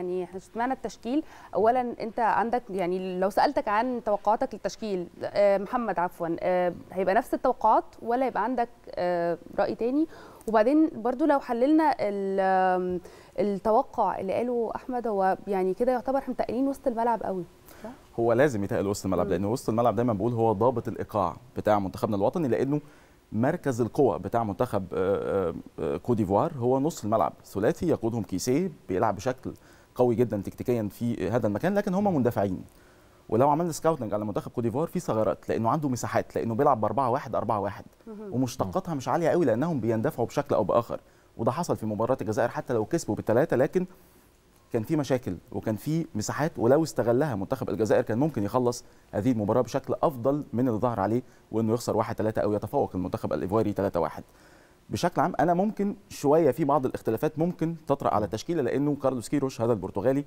يعني اشمعنى التشكيل اولا انت عندك يعني لو سالتك عن توقعاتك للتشكيل آه، محمد عفوا آه، هيبقى نفس التوقعات ولا يبقى عندك آه، راي تاني وبعدين برضو لو حللنا التوقع اللي قاله احمد هو يعني كده يعتبر احنا متقلين وسط الملعب قوي هو لازم يتقل وسط الملعب لان وسط الملعب دايما بقول هو ضابط الايقاع بتاع منتخبنا الوطني لانه مركز القوى بتاع منتخب كوديفوار هو نص الملعب ثلاثي يقودهم كيسيه بيلعب بشكل قوي جدا تكتيكيا في هذا المكان لكن هم مندفعين ولو عملنا سكاوتنج على منتخب كوت ديفوار في ثغرات لانه عنده مساحات لانه بيلعب ب 4 1 4 1 ومشتقاتها مش عاليه قوي لانهم بيندفعوا بشكل او باخر وده حصل في مباراه الجزائر حتى لو كسبوا بالثلاثه لكن كان في مشاكل وكان في مساحات ولو استغلها منتخب الجزائر كان ممكن يخلص هذه المباراه بشكل افضل من اللي ظهر عليه وانه يخسر 1 3 او يتفوق المنتخب الايفواري 3 1 بشكل عام انا ممكن شويه في بعض الاختلافات ممكن تطرا على التشكيله لانه كارلوس كيروش هذا البرتغالي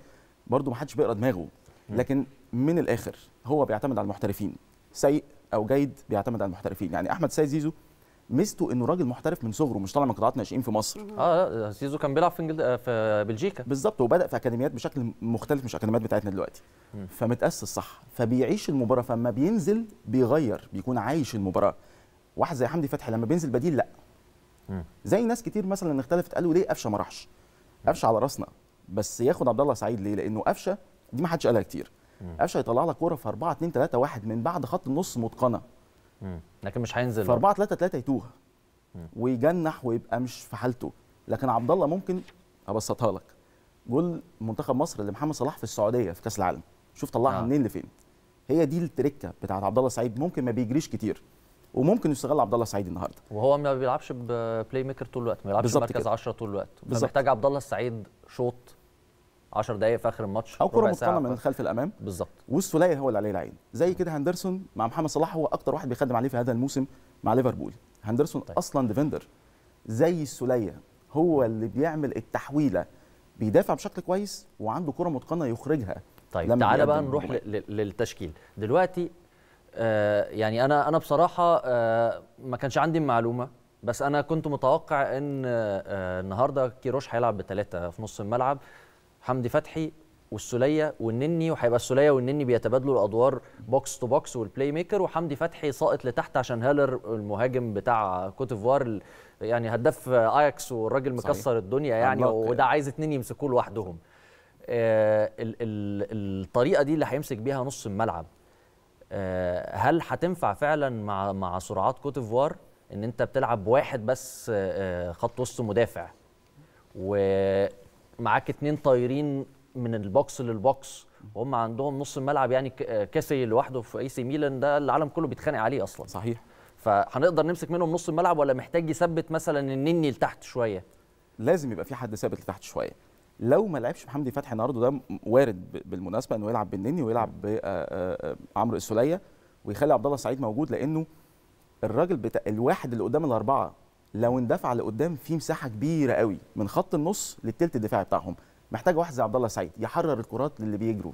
برضه ما حدش بيقرا دماغه لكن من الاخر هو بيعتمد على المحترفين سيء او جيد بيعتمد على المحترفين يعني احمد سيد زيزو ميزته انه راجل محترف من صغره مش طالع من قطاعات ناشئين في مصر اه لا زيزو كان بيلعب في انجل... في بلجيكا بالظبط وبدا في اكاديميات بشكل مختلف مش اكاديميات بتاعتنا دلوقتي فمتاسس صح فبيعيش المباراه فلما بينزل بيغير بيكون عايش المباراه واحد زي حمدي فتحي لما بينزل بديل لا زي ناس كتير مثلا اختلفت قالوا ليه قفشه ما راحش قفشه على راسنا بس ياخد عبد الله سعيد ليه لانه قفشه دي ما حدش قالها كتير قفشه يطلع لك كوره في 4 2 3 1 من بعد خط النص متقنه لكن مش هينزل في 4 3 3 يتوه ويجنح ويبقى مش في حالته لكن عبد الله ممكن ابسطها لك جول منتخب مصر لمحمد صلاح في السعوديه في كاس العالم شوف طلعها آه. منين لفين هي دي التركه بتاعت عبد الله سعيد ممكن ما بيجريش كتير وممكن يستغل عبد الله السعيد النهارده وهو ما بيلعبش ببلاي ميكر طول الوقت ما بيلعبش مركز 10 طول الوقت محتاج عبد الله السعيد شوط 10 دقائق في اخر الماتش او كره متقنه من خلف الامام بالظبط والسوليه هو اللي عليه العين زي كده هندرسون مع محمد صلاح هو اكتر واحد بيخدم عليه في هذا الموسم مع ليفربول هندرسون طيب. اصلا ديفندر زي السوليه هو اللي بيعمل التحويله بيدافع بشكل كويس وعنده كره متقنه يخرجها طيب تعالى بقى نروح للتشكيل دلوقتي آه، يعني انا انا بصراحه آه، ما كانش عندي المعلومه بس انا كنت متوقع ان آه، النهارده كيروش هيلعب بثلاثه في نص الملعب حمدي فتحي والسوليه والنني وهيبقى السوليه والنني بيتبادلوا الادوار بوكس تو بوكس والبلاي ميكر وحمدي فتحي ساقط لتحت عشان هالر المهاجم بتاع كوتيفوار يعني هداف اياكس والراجل مكسر الدنيا يعني وده عايز اتنين يمسكوه لوحدهم آه ال ال الطريقه دي اللي هيمسك بيها نص الملعب آه، هل هتنفع فعلا مع مع سرعات كوت ديفوار ان انت بتلعب واحد بس آه، خط وسط مدافع ومعاك اتنين طايرين من البوكس للبوكس وهم عندهم نص الملعب يعني كاسي آه، لوحده في اي سي ميلان ده العالم كله بيتخانق عليه اصلا صحيح فهنقدر نمسك منهم نص الملعب ولا محتاج يثبت مثلا النني لتحت شويه لازم يبقى في حد ثابت لتحت شويه لو ما لعبش محمدي فتحي النهارده ده وارد بالمناسبه انه يلعب بالنني ويلعب بعمرو آه، آه، آه، السوليه ويخلي عبد الله السعيد موجود لانه الراجل بتا... الواحد اللي قدام الاربعه لو اندفع لقدام في مساحه كبيره قوي من خط النص للثلث الدفاعي بتاعهم محتاج واحد زي عبد الله سعيد يحرر الكرات للي بيجروا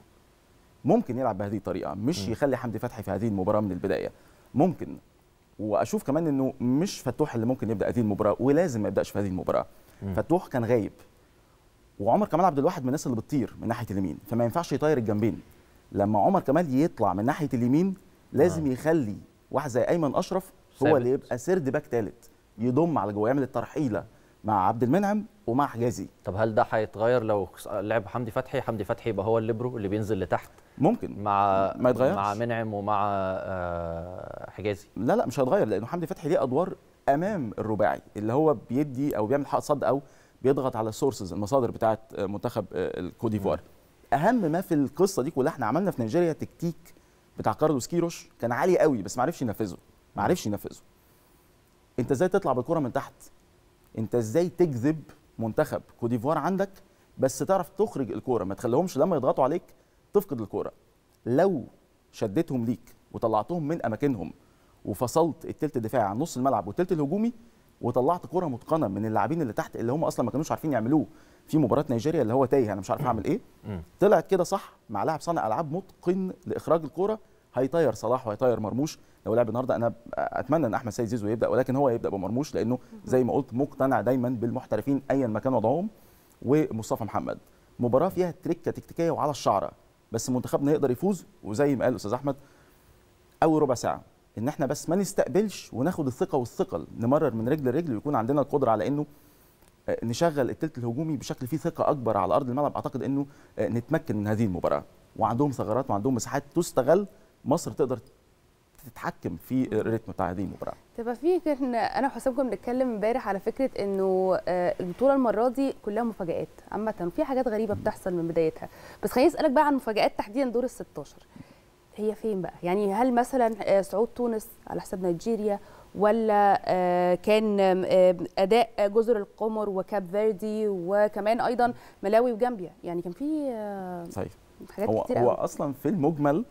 ممكن يلعب بهذه الطريقه مش يخلي حمدي فتحي في هذه المباراه من البدايه ممكن واشوف كمان انه مش فتوح اللي ممكن يبدا هذه المباراه ولازم ما يبداش في هذه المباراه فتوح كان غايب وعمر كمال عبد الواحد من الناس اللي بتطير من ناحيه اليمين فما ينفعش يطير الجنبين لما عمر كمال يطلع من ناحيه اليمين لازم آه. يخلي واحد زي ايمن اشرف هو سابت. اللي يبقى سرد باك ثالث يضم على جوه يعمل الترحيله مع عبد المنعم ومع حجازي طب هل ده هيتغير لو لعب حمدي فتحي حمدي فتحي يبقى هو الليبرو اللي بينزل لتحت ممكن مع ما يتغيرش مع منعم ومع آه، حجازي لا لا مش هيتغير لانه حمدي فتحي ليه ادوار امام الرباعي اللي هو بيدي او بيعمل حق صد او بيضغط على السورسز المصادر بتاعه آه، منتخب آه، الكوت ديفوار اهم ما في القصه دي كلها احنا عملنا في نيجيريا تكتيك بتاع كارلوس كيروش كان عالي قوي بس ما عرفش ينفذه ما عرفش ينفذه انت ازاي تطلع بالكره من تحت انت ازاي تجذب منتخب كوت ديفوار عندك بس تعرف تخرج الكوره ما تخليهمش لما يضغطوا عليك تفقد الكوره لو شدتهم ليك وطلعتهم من اماكنهم وفصلت الثلث الدفاعي عن نص الملعب والثلث الهجومي وطلعت كره متقنه من اللاعبين اللي تحت اللي هم اصلا ما كانوش عارفين يعملوه في مباراه نيجيريا اللي هو تايه انا مش عارف اعمل ايه طلعت كده صح مع لاعب صانع العاب متقن لاخراج الكره هيطير صلاح وهيطير مرموش لو لعب النهارده انا اتمنى ان احمد سيد زيزو يبدا ولكن هو يبدا بمرموش لانه زي ما قلت مقتنع دايما بالمحترفين ايا ما كان وضعهم ومصطفى محمد مباراه فيها تريكه تكتيكيه وعلى الشعره بس منتخبنا يقدر يفوز وزي ما قال الاستاذ احمد اول ربع ساعه ان احنا بس ما نستقبلش وناخد الثقه والثقل نمرر من رجل لرجل ويكون عندنا القدره على انه آه، نشغل الثلث الهجومي بشكل فيه ثقه اكبر على ارض الملعب اعتقد انه آه، نتمكن من هذه المباراه وعندهم ثغرات وعندهم مساحات تستغل مصر تقدر تتحكم في آه، الريتم بتاع هذه المباراه تبقى في كان انا وحسام كنا بنتكلم امبارح على فكره انه البطوله المره دي كلها مفاجات عامه وفي حاجات غريبه بتحصل من بدايتها بس خليني اسالك بقى عن مفاجات تحديدا دور ال 16 هي فين بقى يعني هل مثلا آه، صعود تونس على حساب نيجيريا ولا آه، كان آه، اداء جزر القمر وكاب فيردي وكمان ايضا ملاوي وجامبيا يعني كان في صحيح حاجات هو هو اصلا في المجمل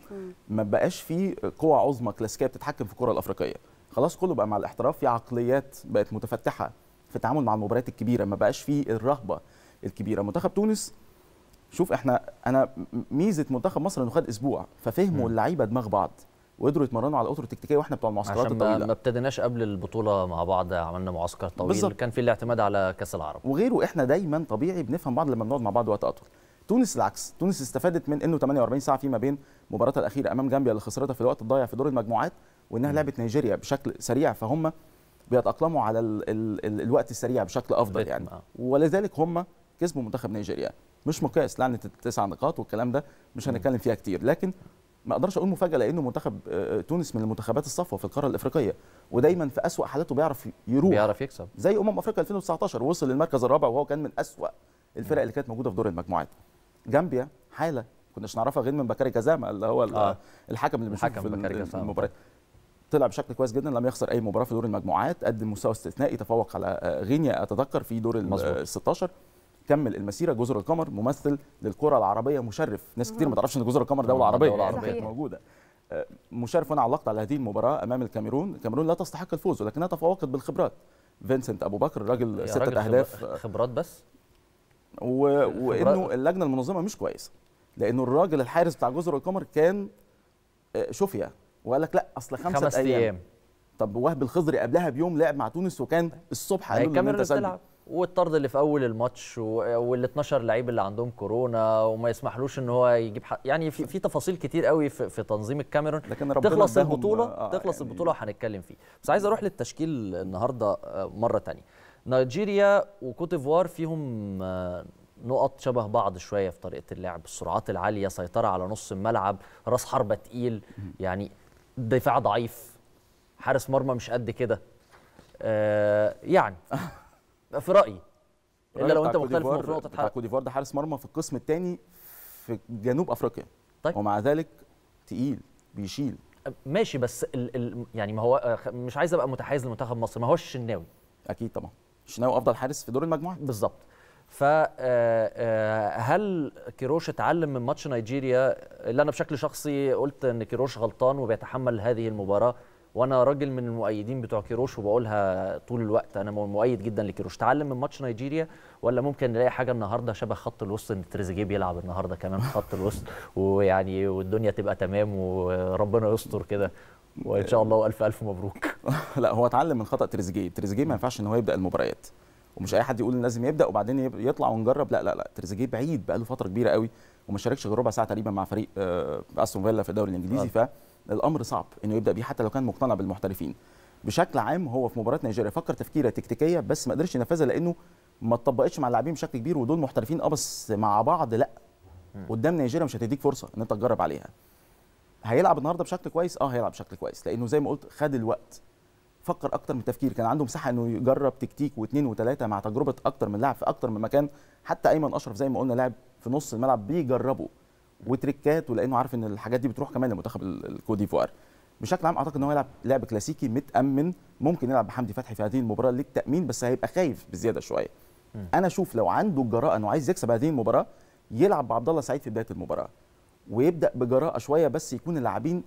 ما بقاش في قوى عظمى كلاسيكيه بتتحكم في الكره الافريقيه خلاص كله بقى مع الاحتراف في عقليات بقت متفتحه في التعامل مع المباريات الكبيره ما بقاش في الرهبه الكبيره منتخب تونس شوف احنا انا ميزه منتخب مصر انه خد اسبوع ففهموا اللعيبه دماغ بعض وقدروا يتمرنوا على الاطر التكتيكيه واحنا بتوع المعسكرات عشان الطويله ما ابتديناش قبل البطوله مع بعض عملنا معسكر طويل بالزبط. كان في الاعتماد على كاس العرب وغيره احنا دايما طبيعي بنفهم بعض لما بنقعد مع بعض وقت اطول تونس العكس تونس استفادت من انه 48 ساعه فيما بين مباراتها الاخيره امام جامبيا اللي خسرتها في الوقت الضايع في دور المجموعات وانها لعبت نيجيريا بشكل سريع فهم بيتاقلموا على الـ الـ الـ الوقت السريع بشكل افضل يعني آه. ولذلك هم كسبوا منتخب نيجيريا مش مقياس لعنه التسع نقاط والكلام ده مش هنتكلم فيها كتير لكن ما اقدرش اقول مفاجاه لانه منتخب آه، آه، تونس من المنتخبات الصفوه في القاره الافريقيه ودايما في اسوا حالاته بيعرف يروح بيعرف يكسب زي امم افريقيا 2019 وصل للمركز الرابع وهو كان من اسوا الفرق اللي كانت موجوده في دور المجموعات جامبيا حاله كناش نعرفها غير من بكاري كازاما اللي هو آه. الحكم اللي بنشوفه في المباراه طلع بشكل كويس جدا لم يخسر اي مباراه في دور المجموعات قدم مستوى استثنائي تفوق على آه، غينيا اتذكر في دور ال 16 كمل المسيره جزر القمر ممثل للكره العربيه مشرف ناس كتير ما تعرفش ان جزر القمر دوله عربيه دوله عربيه موجوده آه، مشرف وانا علقت على هذه المباراه امام الكاميرون الكاميرون لا تستحق الفوز ولكنها تفوقت بالخبرات فينسنت ابو بكر راجل ستة راجل اهداف خبرات بس و... وانه اللجنه المنظمه مش كويسه لانه الراجل الحارس بتاع جزر القمر كان آه، شوفيا وقال لك لا اصل خمسة خمس ايام طب وهب الخضري قبلها بيوم لعب مع تونس وكان الصبح قالوا له انت سجل والطرد اللي في اول الماتش وال 12 لعيب اللي عندهم كورونا وما يسمحلوش ان هو يجيب حق يعني في, في تفاصيل كتير قوي في, في تنظيم الكاميرون لكن ربنا تخلص البطوله آه،, آه تخلص يعني البطوله وهنتكلم فيه بس عايز اروح للتشكيل النهارده آه، مره ثانيه نيجيريا وكوت ديفوار فيهم آه، نقط شبه بعض شويه في طريقه اللعب السرعات العاليه سيطره على نص الملعب راس حربه تقيل يعني دفاع ضعيف حارس مرمى مش قد كده آه يعني في رايي الا لو انت مختلف نقطه تتحرك كوت ديفوار ده حارس مرمى في القسم الثاني في جنوب افريقيا طيب ومع ذلك تقيل بيشيل ماشي بس الـ الـ يعني ما هو آه، مش عايز ابقى متحيز لمنتخب مصر ما هوش الشناوي اكيد طبعا الشناوي افضل حارس في دور المجموعه بالظبط فهل آه، آه، كيروش اتعلم من ماتش نيجيريا اللي انا بشكل شخصي قلت ان كيروش غلطان وبيتحمل هذه المباراه وانا راجل من المؤيدين بتوع كيروش وبقولها طول الوقت انا مؤيد جدا لكيروش تعلم من ماتش نيجيريا ولا ممكن نلاقي حاجه النهارده شبه خط الوسط ان تريزيجيه بيلعب النهارده كمان في خط الوسط ويعني والدنيا تبقى تمام وربنا يستر كده وان شاء الله والف الف مبروك لا هو اتعلم من خطا تريزيجيه تريزيجيه ما ينفعش ان هو يبدا المباريات ومش اي حد يقول لازم يبدا وبعدين يطلع ونجرب لا لا لا تريزيجيه بعيد بقاله فتره كبيره قوي وما شاركش غير ربع ساعه تقريبا مع فريق آه، استون فيلا في الدوري الانجليزي آه. ف الامر صعب انه يبدا بيه حتى لو كان مقتنع بالمحترفين بشكل عام هو في مباراه نيجيريا فكر تفكيره تكتيكيه بس ما قدرش ينفذها لانه ما اتطبقتش مع اللاعبين بشكل كبير ودول محترفين اه بس مع بعض لا قدام نيجيريا مش هتديك فرصه ان انت تجرب عليها هيلعب النهارده بشكل كويس اه هيلعب بشكل كويس لانه زي ما قلت خد الوقت فكر اكتر من تفكير كان عنده مساحه انه يجرب تكتيك واثنين وثلاثه مع تجربه اكتر من لاعب في اكتر من مكان حتى ايمن اشرف زي ما قلنا لاعب في نص الملعب بيجربه وتريكات ولانه عارف ان الحاجات دي بتروح كمان لمنتخب الكوت ديفوار بشكل عام اعتقد ان هو يلعب لعب كلاسيكي متامن ممكن يلعب بحمدي فتحي في هذه المباراه للتامين بس هيبقى خايف بزياده شويه انا اشوف لو عنده الجراءه انه عايز يكسب هذه المباراه يلعب بعبد الله سعيد في بدايه المباراه ويبدا بجراءه شويه بس يكون اللاعبين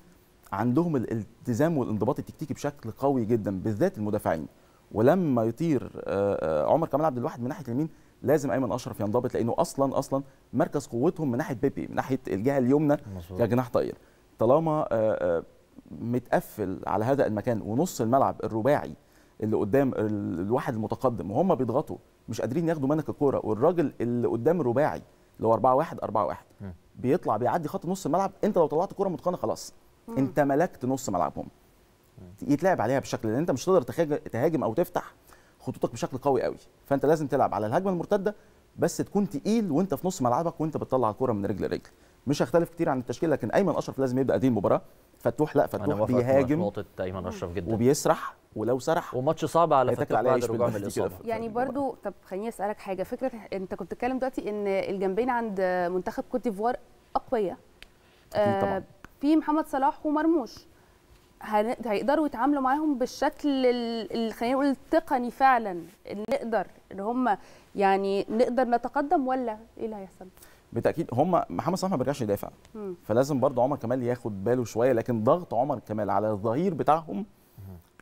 عندهم الالتزام والانضباط التكتيكي بشكل قوي جدا بالذات المدافعين ولما يطير آه، آه، عمر كمال عبد الواحد من ناحيه اليمين لازم ايمن اشرف ينضبط لانه اصلا اصلا مركز قوتهم من ناحيه بيبي من ناحيه الجهه اليمنى كجناح طائر طالما آه، متقفل على هذا المكان ونص الملعب الرباعي اللي قدام الواحد المتقدم وهم بيضغطوا مش قادرين ياخدوا منك الكوره والراجل اللي قدام الرباعي اللي هو 4 1 4 1 بيطلع بيعدي خط نص الملعب انت لو طلعت كوره متقنه خلاص انت ملكت نص ملعبهم يتلعب عليها بالشكل لان انت مش تقدر تهاجم او تفتح خطوطك بشكل قوي قوي فانت لازم تلعب على الهجمه المرتده بس تكون تقيل وانت في نص ملعبك وانت بتطلع الكره من رجل لرجل مش هختلف كتير عن التشكيل لكن ايمن اشرف لازم يبدا دي المباراه فتوح لا فتوح بيهاجم نقطه ايمن اشرف جدا وبيسرح ولو سرح وماتش صعب على فكره بعد رجوع من الاصابه يعني برضو طب خليني اسالك حاجه فكره انت كنت بتتكلم دلوقتي ان الجنبين عند منتخب كوت ديفوار اقوياء آه في محمد صلاح ومرموش هيقدروا يتعاملوا معاهم بالشكل خلينا نقول التقني فعلا نقدر ان هم يعني نقدر نتقدم ولا ايه اللي هيحصل؟ بالتاكيد هم محمد صلاح ما بيرجعش يدافع فلازم برضه عمر كمال ياخد باله شويه لكن ضغط عمر كمال على الظهير بتاعهم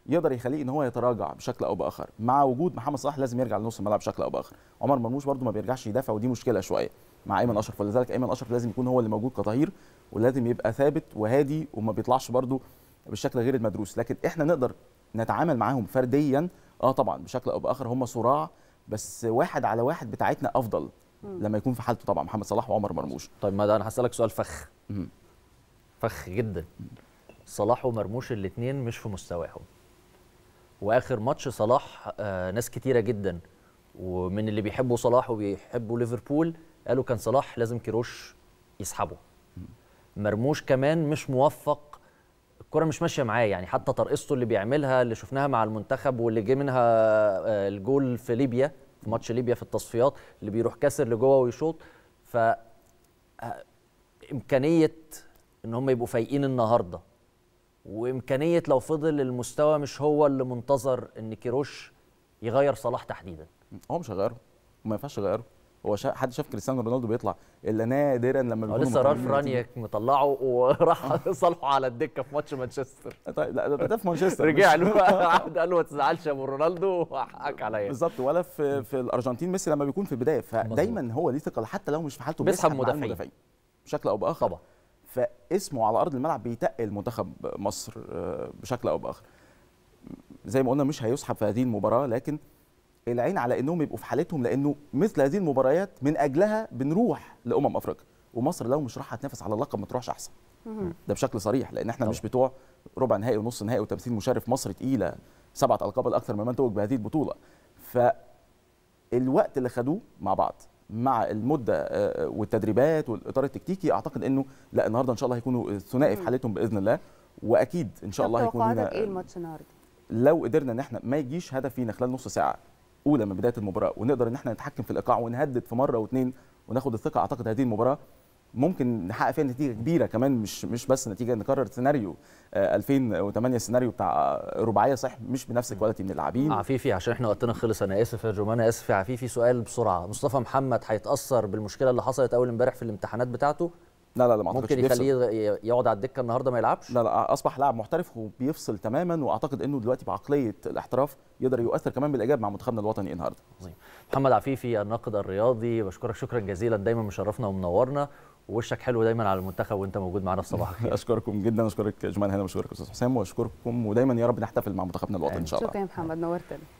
يقدر يخليه ان هو يتراجع بشكل او باخر مع وجود محمد صلاح لازم يرجع لنص الملعب بشكل او باخر عمر مرموش برضه ما بيرجعش يدافع ودي مشكله شويه مع ايمن اشرف ولذلك ايمن اشرف لازم يكون هو اللي موجود كظهير ولازم يبقى ثابت وهادي وما بيطلعش برضه بالشكل غير المدروس لكن احنا نقدر نتعامل معاهم فرديا اه طبعا بشكل او باخر هم صراع بس واحد على واحد بتاعتنا افضل مم. لما يكون في حالته طبعا محمد صلاح وعمر مرموش طيب ما ده انا هسالك سؤال فخ مم. فخ جدا صلاح ومرموش الاثنين مش في مستواهم واخر ماتش صلاح آه ناس كتيره جدا ومن اللي بيحبوا صلاح وبيحبوا ليفربول قالوا كان صلاح لازم كيروش يسحبه مرموش كمان مش موفق الكره مش ماشيه معاه يعني حتى ترقصته اللي بيعملها اللي شفناها مع المنتخب واللي جه منها آه، الجول في ليبيا في ماتش ليبيا في التصفيات اللي بيروح كاسر لجوه ويشوط ف آه، امكانيه ان هم يبقوا فايقين النهارده وامكانيه لو فضل المستوى مش هو اللي منتظر ان كيروش يغير صلاح تحديدا هو مش هيغيره وما ينفعش يغيره هو شا... حد شاف كريستيانو رونالدو بيطلع الا نادرا لما بيكون لسه رالف رانياك مطلعه وراح صالحه على الدكه في ماتش مانشستر طيب لا ده في مانشستر رجع له قعد قال له ما تزعلش يا ابو رونالدو حقك عليا بالظبط ولا في في الارجنتين ميسي لما بيكون في البدايه فدايما هو ليه ثقل حتى لو مش في حالته بيسحب مدافعين بشكل او باخر طبعا فاسمه على ارض الملعب بيتقل منتخب مصر آه، بشكل او باخر زي ما قلنا مش هيسحب في هذه المباراه لكن العين على انهم يبقوا في حالتهم لانه مثل هذه المباريات من اجلها بنروح لامم افريقيا ومصر لو مش راح تنافس على اللقب ما تروحش احسن ده بشكل صريح لان احنا طبعا. مش بتوع ربع نهائي ونص نهائي وتمثيل مشرف مصر تقيله سبعه القاب الاكثر مما توج بهذه البطوله ف الوقت اللي خدوه مع بعض مع المده آه، آه، والتدريبات والاطار التكتيكي اعتقد انه لا النهارده ان شاء الله هيكونوا الثنائي في حالتهم باذن الله واكيد ان شاء الله هيكون لنا ايه الماتش النهارده لو قدرنا ان احنا ما يجيش هدف فينا خلال نص ساعه اولى من بدايه المباراه ونقدر ان احنا نتحكم في الايقاع ونهدد في مره واثنين وناخد الثقه اعتقد هذه المباراه ممكن نحقق فيها نتيجه كبيره كمان مش مش بس نتيجه نكرر سيناريو 2008 آه، سيناريو بتاع رباعيه صح مش بنفس الكواليتي من اللاعبين عفيفي عشان احنا وقتنا خلص انا اسف يا جماعه انا اسف يا عفيفي سؤال بسرعه مصطفى محمد هيتاثر بالمشكله اللي حصلت اول امبارح في الامتحانات بتاعته لا لا لا ما ممكن يخليه يقعد على الدكه النهارده ما يلعبش لا لا اصبح لاعب محترف وبيفصل تماما واعتقد انه دلوقتي بعقليه الاحتراف يقدر يؤثر كمان بالايجاب مع منتخبنا الوطني النهارده عظيم محمد عفيفي الناقد الرياضي بشكرك شكرا جزيلا دايما مشرفنا ومنورنا ووشك حلو دايما على المنتخب وانت موجود معانا في الخير اشكركم جدا اشكرك جمال هنا واشكرك استاذ حسام واشكركم ودايما يا رب نحتفل مع منتخبنا الوطني ان شاء الله شكرا يا محمد نورتنا